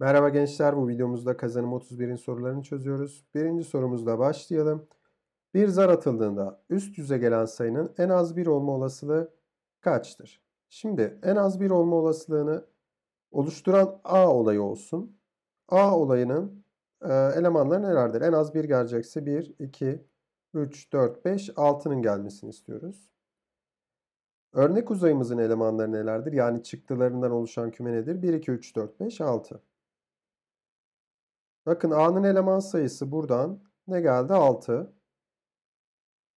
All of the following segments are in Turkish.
Merhaba gençler, bu videomuzda kazanım 31'in sorularını çözüyoruz. Birinci sorumuzla başlayalım. Bir zar atıldığında üst yüze gelen sayının en az 1 olma olasılığı kaçtır? Şimdi en az 1 olma olasılığını oluşturan A olayı olsun. A olayının e, elemanları nelerdir? En az 1 gelecekse 1, 2, 3, 4, 5, 6'nın gelmesini istiyoruz. Örnek uzayımızın elemanları nelerdir? Yani çıktılarından oluşan küme nedir? 1, 2, 3, 4, 5, 6. Bakın A'nın eleman sayısı buradan ne geldi? 6.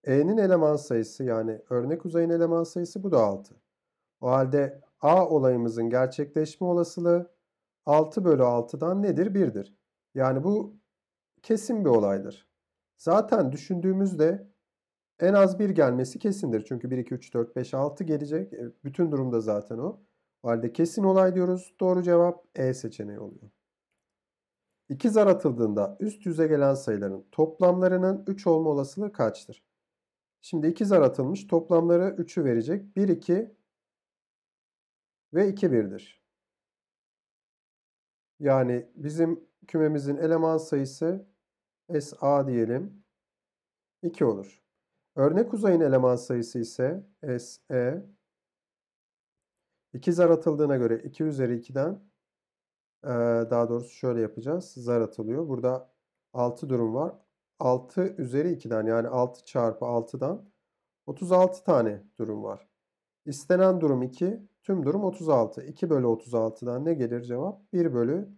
E'nin eleman sayısı yani örnek uzayın eleman sayısı bu da 6. O halde A olayımızın gerçekleşme olasılığı 6 bölü 6'dan nedir? 1'dir. Yani bu kesin bir olaydır. Zaten düşündüğümüzde en az 1 gelmesi kesindir. Çünkü 1, 2, 3, 4, 5, 6 gelecek. E, bütün durumda zaten o. O halde kesin olay diyoruz. Doğru cevap E seçeneği oluyor. İki zar atıldığında üst yüze gelen sayıların toplamlarının 3 olma olasılığı kaçtır? Şimdi iki zar atılmış. Toplamları 3'ü verecek. 1, 2 ve 2, 1'dir. Yani bizim kümemizin eleman sayısı SA diyelim 2 olur. Örnek uzayın eleman sayısı ise SE 2 zar atıldığına göre 2 üzeri 2'den daha doğrusu şöyle yapacağız. Zar atılıyor. Burada 6 durum var. 6 üzeri 2'den yani 6 çarpı 6'dan 36 tane durum var. İstenen durum 2. Tüm durum 36. 2 bölü 36'dan ne gelir cevap? 1 bölü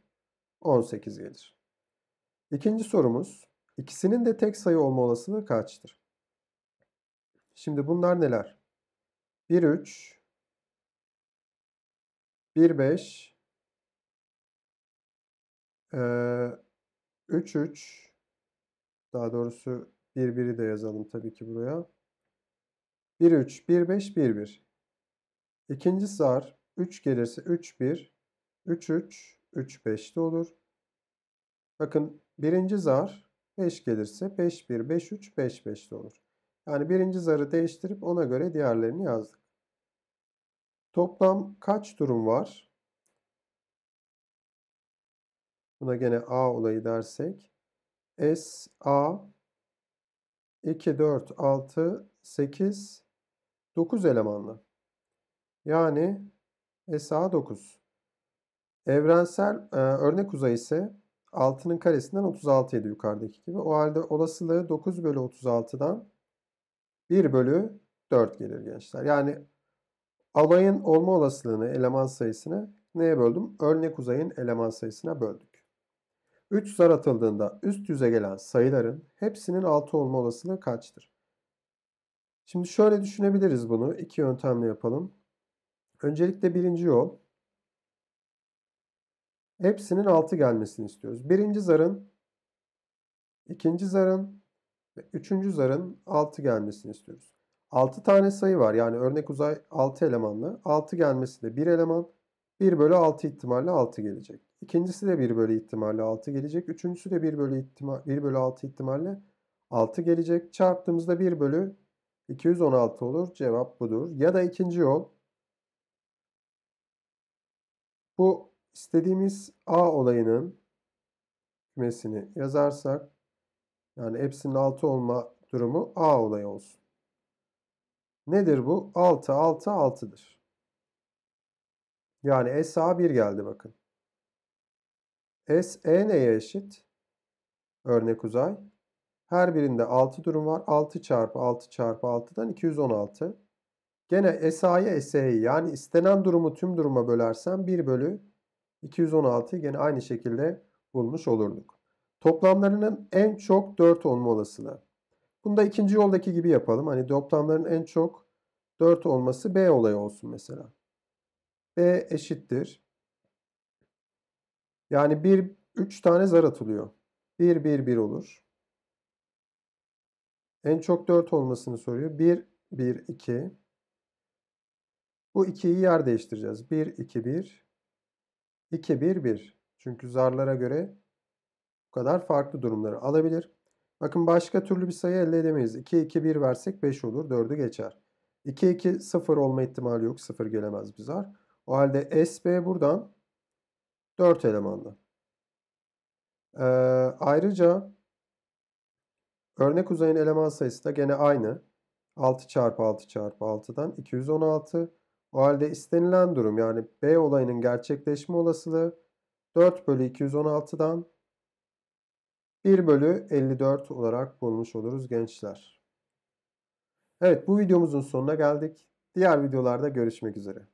18 gelir. İkinci sorumuz. İkisinin de tek sayı olma olasılığı kaçtır? Şimdi bunlar neler? 1, 3, 1, 5, 3-3 daha doğrusu 1-1'i de yazalım tabii ki buraya. 1-3, 1-5, 1-1. İkinci zar 3 gelirse 3-1, 3-3, 3-5 de olur. Bakın birinci zar 5 gelirse 5-1, 5-3, 5-5 de olur. Yani birinci zarı değiştirip ona göre diğerlerini yazdık. Toplam kaç durum var? Buna gene A olayı dersek. S, A, 2, 4, 6, 8, 9 elemanlı. Yani S A 9. Evrensel e, örnek uzay ise 6'nın karesinden 36 idi yukarıdaki gibi. O halde olasılığı 9 bölü 36'dan 1 bölü 4 gelir gençler. Yani alayın olma olasılığını, eleman sayısını neye böldüm? Örnek uzayın eleman sayısına böldük. 3 zar atıldığında üst yüze gelen sayıların hepsinin 6 olma olasılığı kaçtır? Şimdi şöyle düşünebiliriz bunu. İki yöntemle yapalım. Öncelikle birinci yol. Hepsinin 6 gelmesini istiyoruz. Birinci zarın, ikinci zarın ve üçüncü zarın 6 gelmesini istiyoruz. 6 tane sayı var. Yani örnek uzay 6 elemanlı. 6 gelmesi de 1 eleman. 1 bölü 6 ihtimalle 6 gelecek. İkincisi de 1 bölü ihtimalle 6 gelecek. Üçüncüsü de 1 bölü, ihtimal, 1 bölü 6 ihtimalle 6 gelecek. Çarptığımızda 1 bölü 216 olur. Cevap budur. Ya da ikinci yol. Bu istediğimiz A olayının kümesini yazarsak yani hepsinin 6 olma durumu A olayı olsun. Nedir bu? 6, 6, 6'dır. Yani SA 1 geldi bakın. S E neye eşit? Örnek uzay. Her birinde 6 durum var. 6 çarpı 6 çarpı 6'dan 216. Gene SA'ya SE'yi yani istenen durumu tüm duruma bölersem 1 bölü 216'yı gene aynı şekilde bulmuş olurduk. Toplamlarının en çok 4 olma olasılığı. Bunu da ikinci yoldaki gibi yapalım. Hani toplamların en çok 4 olması B olayı olsun mesela. B eşittir. Yani bir, üç tane zar atılıyor. Bir, bir, bir olur. En çok dört olmasını soruyor. Bir, bir, iki. Bu ikiyi yer değiştireceğiz. Bir, iki, bir. İki, bir, bir. Çünkü zarlara göre bu kadar farklı durumları alabilir. Bakın başka türlü bir sayı elde edemeyiz. 2, 2, 1 versek 5 olur. 4'ü geçer. 2, 2, 0 olma ihtimali yok. 0 gelemez bir zar. O halde SB buradan 4 elemanlı. Ee, ayrıca örnek uzayın eleman sayısı da gene aynı. 6 çarpı 6 çarpı 6'dan 216. O halde istenilen durum yani B olayının gerçekleşme olasılığı 4 bölü 216'dan 1 bölü 54 olarak bulmuş oluruz gençler. Evet bu videomuzun sonuna geldik. Diğer videolarda görüşmek üzere.